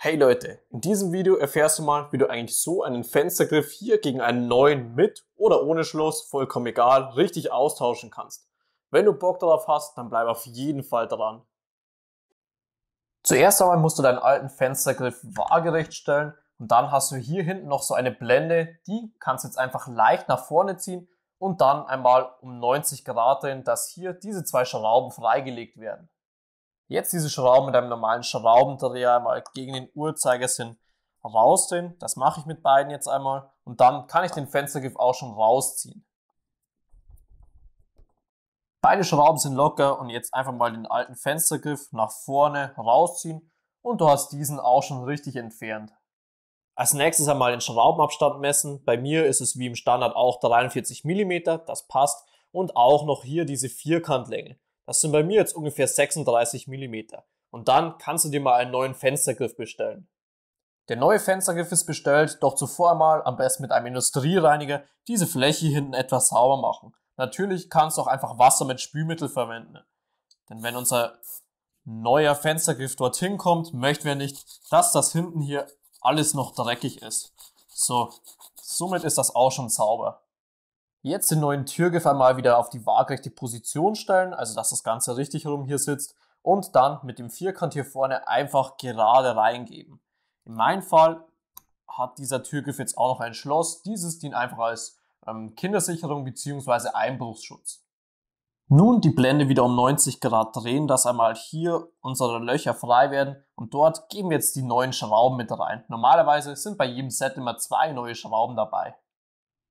Hey Leute, in diesem Video erfährst du mal, wie du eigentlich so einen Fenstergriff hier gegen einen neuen mit oder ohne Schluss, vollkommen egal, richtig austauschen kannst. Wenn du Bock darauf hast, dann bleib auf jeden Fall dran. Zuerst einmal musst du deinen alten Fenstergriff waagerecht stellen und dann hast du hier hinten noch so eine Blende, die kannst du jetzt einfach leicht nach vorne ziehen und dann einmal um 90 Grad drehen, dass hier diese zwei Schrauben freigelegt werden. Jetzt diese Schrauben mit einem normalen Schraubendreher einmal gegen den Uhrzeigersinn rausdrehen. Das mache ich mit beiden jetzt einmal. Und dann kann ich den Fenstergriff auch schon rausziehen. Beide Schrauben sind locker und jetzt einfach mal den alten Fenstergriff nach vorne rausziehen und du hast diesen auch schon richtig entfernt. Als nächstes einmal den Schraubenabstand messen. Bei mir ist es wie im Standard auch 43 mm, das passt. Und auch noch hier diese Vierkantlänge. Das sind bei mir jetzt ungefähr 36 mm. Und dann kannst du dir mal einen neuen Fenstergriff bestellen. Der neue Fenstergriff ist bestellt, doch zuvor mal am besten mit einem Industriereiniger diese Fläche hinten etwas sauber machen. Natürlich kannst du auch einfach Wasser mit Spülmittel verwenden. Denn wenn unser neuer Fenstergriff dorthin kommt, möchten wir nicht, dass das hinten hier alles noch dreckig ist. So, somit ist das auch schon sauber. Jetzt den neuen Türgriff einmal wieder auf die waagrechte Position stellen, also dass das Ganze richtig herum hier sitzt und dann mit dem Vierkant hier vorne einfach gerade reingeben. In meinem Fall hat dieser Türgriff jetzt auch noch ein Schloss. Dieses dient einfach als ähm, Kindersicherung bzw. Einbruchsschutz. Nun die Blende wieder um 90 Grad drehen, dass einmal hier unsere Löcher frei werden und dort geben wir jetzt die neuen Schrauben mit rein. Normalerweise sind bei jedem Set immer zwei neue Schrauben dabei.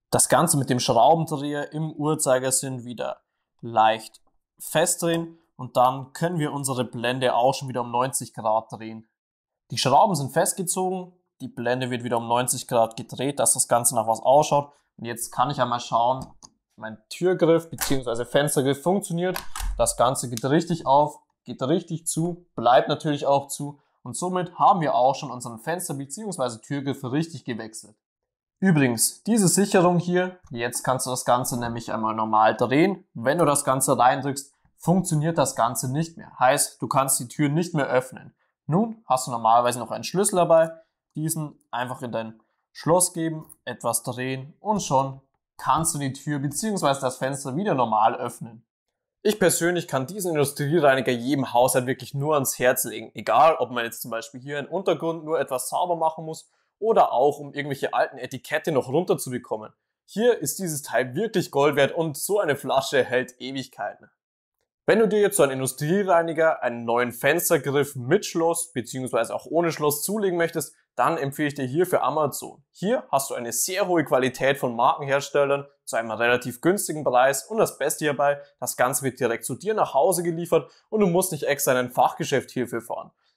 Das Ganze mit dem Schraubendreher im Uhrzeigersinn wieder leicht festdrehen und dann können wir unsere Blende auch schon wieder um 90 Grad drehen. Die Schrauben sind festgezogen, die Blende wird wieder um 90 Grad gedreht, dass das Ganze nach was ausschaut. Und jetzt kann ich einmal schauen, mein Türgriff bzw. Fenstergriff funktioniert. Das Ganze geht richtig auf, geht richtig zu, bleibt natürlich auch zu. Und somit haben wir auch schon unseren Fenster bzw. Türgriff richtig gewechselt. Übrigens, diese Sicherung hier, jetzt kannst du das Ganze nämlich einmal normal drehen. Wenn du das Ganze reindrückst, funktioniert das Ganze nicht mehr. Heißt, du kannst die Tür nicht mehr öffnen. Nun hast du normalerweise noch einen Schlüssel dabei. Diesen einfach in dein Schloss geben, etwas drehen und schon kannst du die Tür bzw. das Fenster wieder normal öffnen. Ich persönlich kann diesen Industriereiniger jedem Haushalt wirklich nur ans Herz legen. Egal, ob man jetzt zum Beispiel hier einen Untergrund nur etwas sauber machen muss oder auch um irgendwelche alten Etikette noch runterzubekommen. Hier ist dieses Teil wirklich Gold wert und so eine Flasche hält Ewigkeiten. Wenn du dir jetzt so einen Industriereiniger, einen neuen Fenstergriff mit Schloss bzw. auch ohne Schloss zulegen möchtest, dann empfehle ich dir hier für Amazon. Hier hast du eine sehr hohe Qualität von Markenherstellern zu einem relativ günstigen Preis und das Beste hierbei, das Ganze wird direkt zu dir nach Hause geliefert und du musst nicht extra in ein Fachgeschäft hierfür fahren.